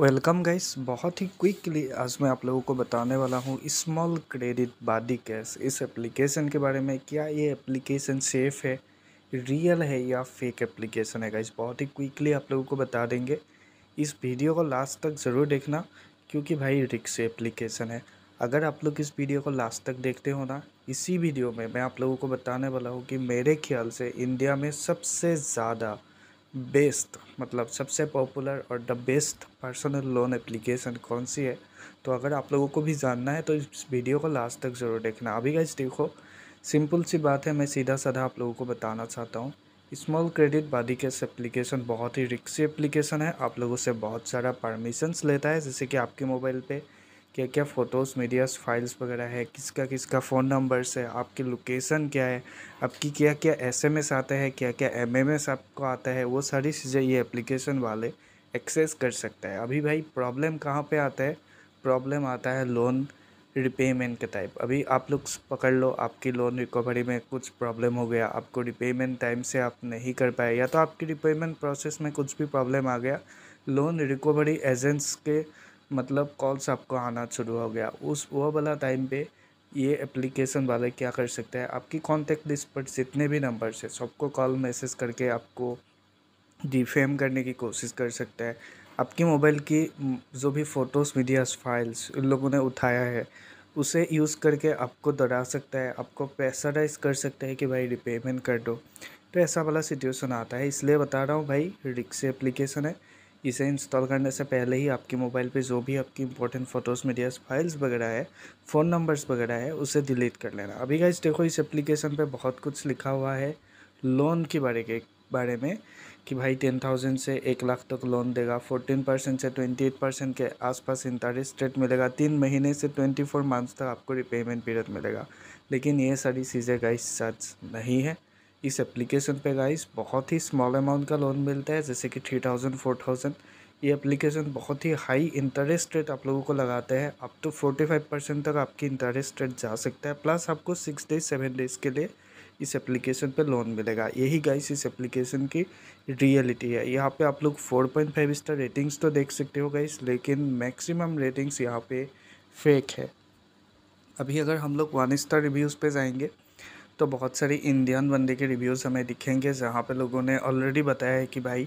welcome guys बहुत ही quickly आज मैं आप लोगों को बताने वाला हूँ स्मॉल क्रेडिट बाडी कैश इस एप्लीकेशन के बारे में क्या ये एप्लीकेशन सेफ़ है रियल है या फेक एप्लीकेशन है गाइस बहुत ही क्विकली आप लोगों को बता देंगे इस वीडियो को लास्ट तक ज़रूर देखना क्योंकि भाई रिक्स एप्लीकेशन है अगर आप लोग इस वीडियो को लास्ट तक देखते हो ना इसी वीडियो में मैं आप लोगों को बताने वाला हूँ कि मेरे ख्याल से इंडिया में सबसे ज़्यादा बेस्ट मतलब सबसे पॉपुलर और the best personal loan application कौन सी है तो अगर आप लोगों को भी जानना है तो इस वीडियो को लास्ट तक ज़रूर देखना अभी का देखो सिंपल सी बात है मैं सीधा साधा आप लोगों को बताना चाहता हूँ स्मॉल क्रेडिट कैश एप्लीकेशन बहुत ही रिक्सी एप्लीकेशन है आप लोगों से बहुत सारा परमिशंस लेता है जैसे कि आपके मोबाइल पे क्या क्या फ़ोटोज़ मीडियाज़ फाइल्स वगैरह है किसका किसका फ़ोन नंबर्स है आपकी लोकेशन क्या है आपकी क्या क्या एस एम एस आता है क्या क्या एम एम एस आपको आता है वो सारी चीज़ें ये एप्लीकेशन वाले एक्सेस कर सकता है अभी भाई प्रॉब्लम कहाँ पे आता है प्रॉब्लम आता है लोन रिपेमेंट के टाइप अभी आप लोग पकड़ लो आपकी लोन रिकवरी में कुछ प्रॉब्लम हो गया आपको रिपेमेंट टाइम से आप नहीं कर पाए या तो आपकी रिपेमेंट प्रोसेस में कुछ भी प्रॉब्लम आ गया लोन रिकवरी एजेंट्स के मतलब कॉल्स आपको आना शुरू हो गया उस वो वाला टाइम पे ये एप्लीकेशन वाले क्या कर सकते हैं आपकी कॉन्टेक्ट लिस्ट पर जितने भी नंबर है सबको कॉल मैसेज करके आपको डिफेम करने की कोशिश कर सकते हैं आपकी मोबाइल की जो भी फ़ोटोज़ मीडिया फाइल्स उन लोगों ने उठाया है उसे यूज़ करके आपको डरा सकता है आपको पैसराइज कर सकता है कि भाई रिपेमेंट कर दो तो ऐसा वाला सिचुएशन आता है इसलिए बता रहा हूँ भाई रिक्स एप्लीकेशन है इसे इंस्टॉल करने से पहले ही आपके मोबाइल पे जो भी आपकी इंपॉर्टेंट फ़ोटोज़ मीडियाज़ फाइल्स वगैरह है फ़ोन नंबर्स वगैरह है उसे डिलीट कर लेना अभी का देखो इस एप्लीकेशन पे बहुत कुछ लिखा हुआ है लोन के बारे के बारे में कि भाई टेन थाउजेंड से एक लाख तक तो लोन देगा फोर्टीन परसेंट से ट्वेंटी एट परसेंट के आसपास इंटरेस्ट रेट मिलेगा तीन महीने से ट्वेंटी फोर मंथ्स तक आपको रिपेमेंट पीरियड मिलेगा लेकिन ये सारी चीज़ें गाइस सच नहीं है इस एप्लीकेशन पे गाइस बहुत ही स्मॉल अमाउंट का लोन मिलता है जैसे कि थ्री थाउजेंड फोर थाउजेंड ये एप्लीकेशन बहुत ही हाई इंटरेस्ट रेट आप लोगों को लगाते हैं up to forty five percent तक आपकी इंटरेस्ट रेट जा सकता है प्लस आपको सिक्स डेज सेवन डेज़ के लिए इस एप्लीकेशन पे लोन मिलेगा यही गाइस इस एप्लीकेशन की रियलिटी है यहाँ पे आप लोग फाइव स्टार रेटिंग्स तो देख सकते हो गाइस लेकिन मैक्सिमम रेटिंग्स यहाँ पे फेक है अभी अगर हम लोग वन स्टार रिव्यूज़ पे जाएंगे तो बहुत सारी इंडियन बंदे के रिव्यूज़ हमें दिखेंगे जहाँ पे लोगों ने ऑलरेडी बताया है कि भाई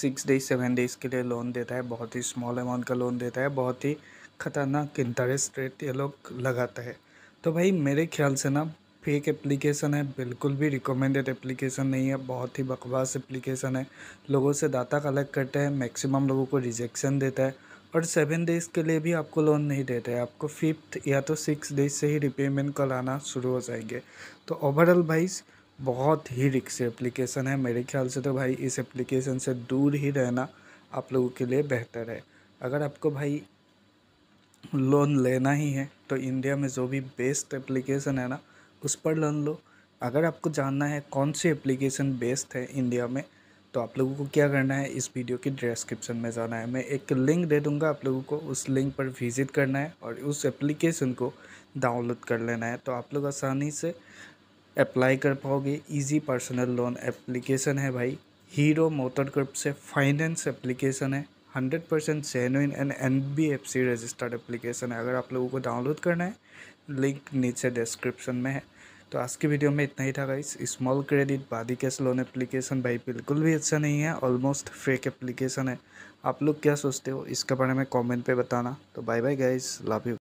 सिक्स डेज सेवन डेज़ के लिए लोन देता है बहुत ही स्मॉल अमाउंट का लोन देता है बहुत ही ख़तरनाक इंटरेस्ट रेट ये लोग लगाते हैं तो भाई मेरे ख्याल से ना फेक एप्लीकेशन है बिल्कुल भी रिकमेंडेड एप्लीकेशन नहीं है बहुत ही बकवास एप्लीकेशन है लोगों से डाटा कलेक्ट करते हैं मैक्सिमम लोगों को रिजेक्शन देता है और सेवन डेज़ के लिए भी आपको लोन नहीं देते हैं आपको फिफ्थ या तो सिक्स डेज से ही रिपेमेंट कराना शुरू हो जाएंगे तो ओवरऑल वाइज बहुत ही रिक्स एप्लीकेशन है मेरे ख्याल से तो भाई इस एप्लीकेशन से दूर ही रहना आप लोगों के लिए बेहतर है अगर आपको भाई लोन लेना ही है तो इंडिया में जो भी बेस्ट एप्लीकेशन है ना उस पर लोन लो अगर आपको जानना है कौन सी एप्लीकेशन बेस्ट है इंडिया में तो आप लोगों को क्या करना है इस वीडियो की डिस्क्रिप्शन में जाना है मैं एक लिंक दे दूंगा आप लोगों को उस लिंक पर विज़िट करना है और उस एप्लीकेशन को डाउनलोड कर लेना है तो आप लोग आसानी से अप्लाई कर पाओगे इजी पर्सनल लोन एप्लीकेशन है भाई हीरो मोटर ग्रुप से फाइनेंस एप्लीकेशन है hundred percent genuine and N B F C registered application है अगर आप लोगों को डाउनलोड करना है लिंक नीचे डिस्क्रिप्शन में है तो आज की वीडियो में इतना ही था guys small credit buddy cash loan application भाई बिल्कुल भी अच्छा नहीं है ऑलमोस्ट फेक एप्लीकेशन है आप लोग क्या सोचते हो इसके बारे में कमेंट पे बताना तो bye bye guys love you